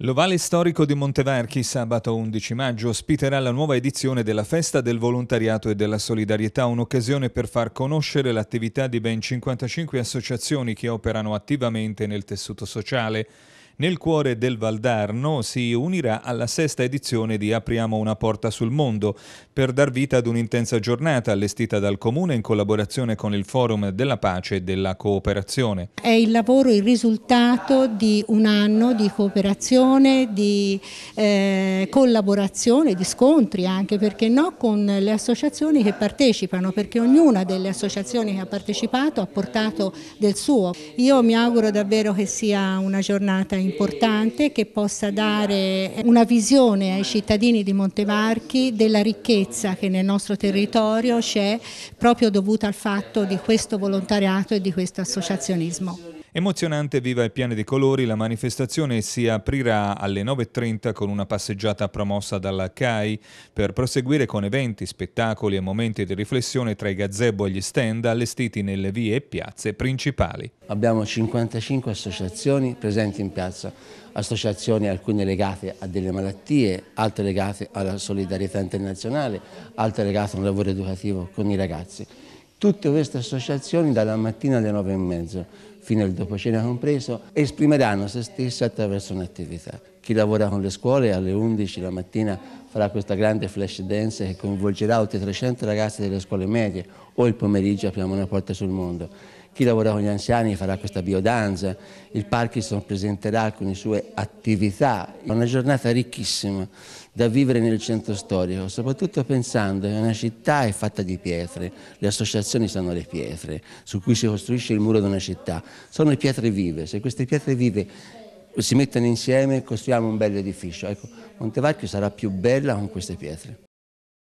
L'Ovale storico di Montevarchi sabato 11 maggio ospiterà la nuova edizione della Festa del Volontariato e della Solidarietà, un'occasione per far conoscere l'attività di ben 55 associazioni che operano attivamente nel tessuto sociale. Nel cuore del Valdarno si unirà alla sesta edizione di Apriamo una porta sul mondo per dar vita ad un'intensa giornata allestita dal Comune in collaborazione con il Forum della Pace e della Cooperazione. È il lavoro il risultato di un anno di cooperazione, di eh, collaborazione, di scontri anche perché no con le associazioni che partecipano perché ognuna delle associazioni che ha partecipato ha portato del suo. Io mi auguro davvero che sia una giornata in importante che possa dare una visione ai cittadini di Montevarchi della ricchezza che nel nostro territorio c'è proprio dovuta al fatto di questo volontariato e di questo associazionismo. Emozionante, viva e piena di colori, la manifestazione si aprirà alle 9.30 con una passeggiata promossa dalla CAI per proseguire con eventi, spettacoli e momenti di riflessione tra i gazebo e gli stand allestiti nelle vie e piazze principali. Abbiamo 55 associazioni presenti in piazza, associazioni alcune legate a delle malattie, altre legate alla solidarietà internazionale, altre legate a un lavoro educativo con i ragazzi. Tutte queste associazioni dalla mattina alle 9.30 fino al dopocena compreso, esprimeranno se stessi attraverso un'attività. Chi lavora con le scuole alle 11 la mattina farà questa grande flash dance che coinvolgerà oltre 300 ragazzi delle scuole medie o il pomeriggio apriamo una porta sul mondo. Chi lavora con gli anziani farà questa biodanza, il Parkinson presenterà alcune sue attività. È una giornata ricchissima da vivere nel centro storico, soprattutto pensando che una città è fatta di pietre, le associazioni sono le pietre su cui si costruisce il muro di una città sono le pietre vive. Se queste pietre vive si mettono insieme costruiamo un bel edificio. Ecco, Montevacchio sarà più bella con queste pietre.